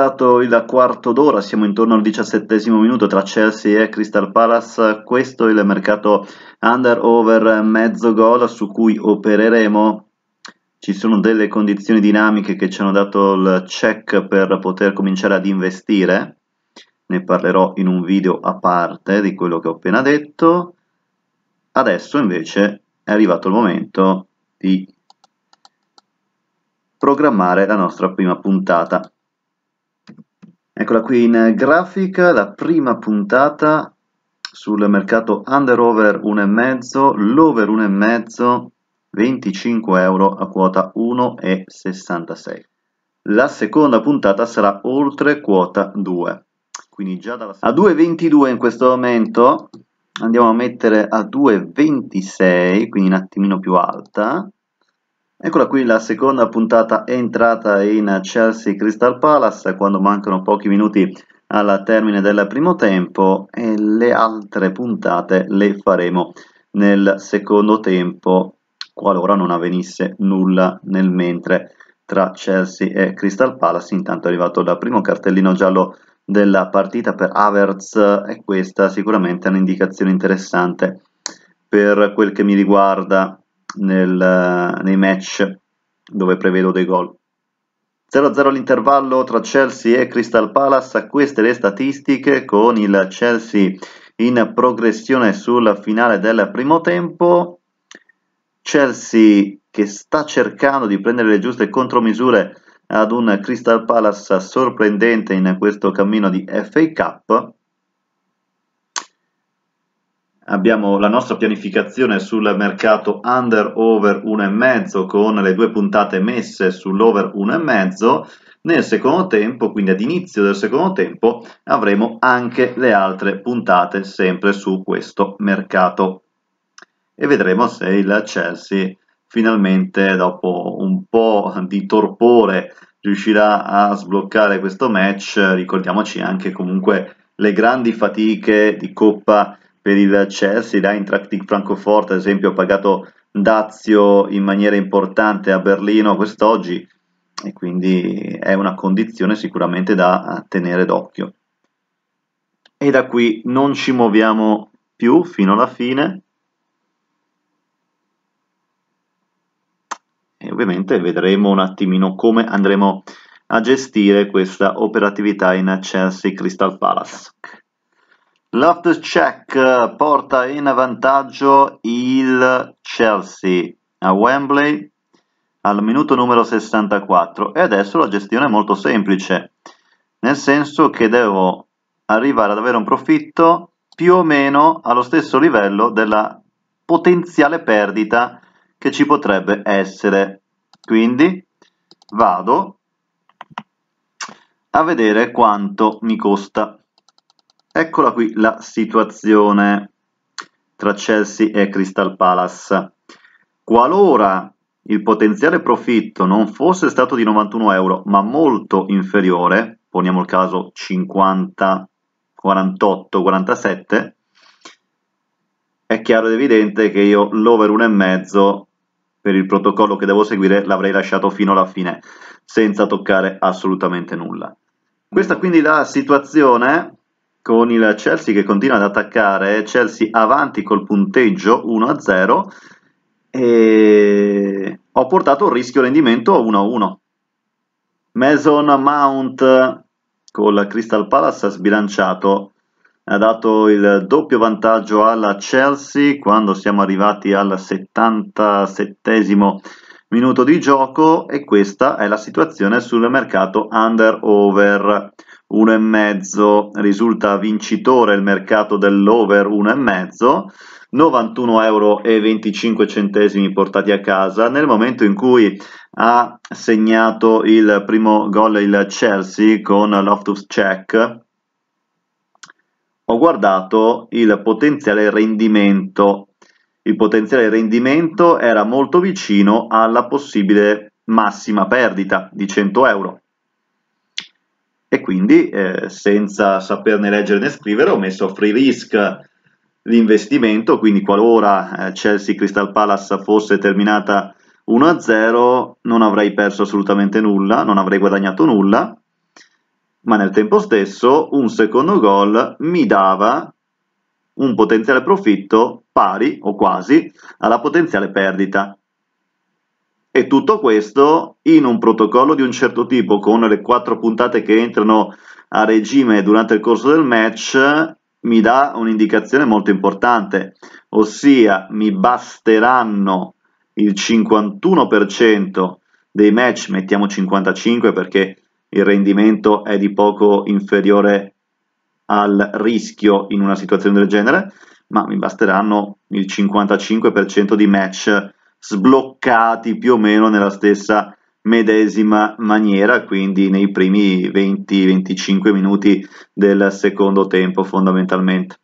passato il quarto d'ora, siamo intorno al diciassettesimo minuto tra Chelsea e Crystal Palace, questo è il mercato under over mezzo gol su cui opereremo, ci sono delle condizioni dinamiche che ci hanno dato il check per poter cominciare ad investire, ne parlerò in un video a parte di quello che ho appena detto, adesso invece è arrivato il momento di programmare la nostra prima puntata. Eccola qui in grafica, la prima puntata sul mercato under-over 1,5, l'over 1,5, 25 euro a quota 1,66. La seconda puntata sarà oltre quota 2. Quindi già dalla... A 2,22 in questo momento andiamo a mettere a 2,26, quindi un attimino più alta. Eccola qui la seconda puntata entrata in Chelsea Crystal Palace quando mancano pochi minuti alla termine del primo tempo e le altre puntate le faremo nel secondo tempo qualora non avvenisse nulla nel mentre tra Chelsea e Crystal Palace intanto è arrivato il primo cartellino giallo della partita per Havertz e questa sicuramente è un'indicazione interessante per quel che mi riguarda nel, nei match dove prevedo dei gol. 0-0 l'intervallo tra Chelsea e Crystal Palace, queste le statistiche con il Chelsea in progressione sul finale del primo tempo. Chelsea che sta cercando di prendere le giuste contromisure ad un Crystal Palace sorprendente in questo cammino di FA Cup abbiamo la nostra pianificazione sul mercato under over 1,5 con le due puntate messe sull'over 1,5 nel secondo tempo, quindi ad inizio del secondo tempo, avremo anche le altre puntate sempre su questo mercato. E vedremo se il Chelsea finalmente, dopo un po' di torpore, riuscirà a sbloccare questo match. Ricordiamoci anche comunque le grandi fatiche di Coppa per il Chelsea, l'Eintracht Francoforte ad esempio ha pagato Dazio in maniera importante a Berlino quest'oggi e quindi è una condizione sicuramente da eh, tenere d'occhio. E da qui non ci muoviamo più fino alla fine. E ovviamente vedremo un attimino come andremo a gestire questa operatività in Chelsea Crystal Palace. L'off check eh, porta in avvantaggio il Chelsea a Wembley al minuto numero 64 e adesso la gestione è molto semplice, nel senso che devo arrivare ad avere un profitto più o meno allo stesso livello della potenziale perdita che ci potrebbe essere. Quindi vado a vedere quanto mi costa. Eccola qui la situazione tra Chelsea e Crystal Palace. Qualora il potenziale profitto non fosse stato di 91 euro, ma molto inferiore, poniamo il caso 50, 48, 47, è chiaro ed evidente che io l'over 1,5 per il protocollo che devo seguire l'avrei lasciato fino alla fine senza toccare assolutamente nulla. Questa quindi la situazione con il Chelsea che continua ad attaccare, Chelsea avanti col punteggio 1-0 e ho portato il rischio rendimento 1-1. Mason Mount col Crystal Palace ha sbilanciato, ha dato il doppio vantaggio alla Chelsea quando siamo arrivati al 77 minuto di gioco e questa è la situazione sul mercato under-over. 1,5 risulta vincitore il mercato dell'over 1,5 91,25 euro portati a casa nel momento in cui ha segnato il primo gol il Chelsea con Loftus Check ho guardato il potenziale rendimento il potenziale rendimento era molto vicino alla possibile massima perdita di 100 euro e quindi eh, senza saperne leggere né scrivere ho messo free risk l'investimento, quindi qualora eh, Chelsea Crystal Palace fosse terminata 1-0 non avrei perso assolutamente nulla, non avrei guadagnato nulla, ma nel tempo stesso un secondo gol mi dava un potenziale profitto pari o quasi alla potenziale perdita. E tutto questo in un protocollo di un certo tipo, con le quattro puntate che entrano a regime durante il corso del match, mi dà un'indicazione molto importante, ossia mi basteranno il 51% dei match, mettiamo 55 perché il rendimento è di poco inferiore al rischio in una situazione del genere, ma mi basteranno il 55% di match sbloccati più o meno nella stessa medesima maniera, quindi nei primi 20-25 minuti del secondo tempo fondamentalmente.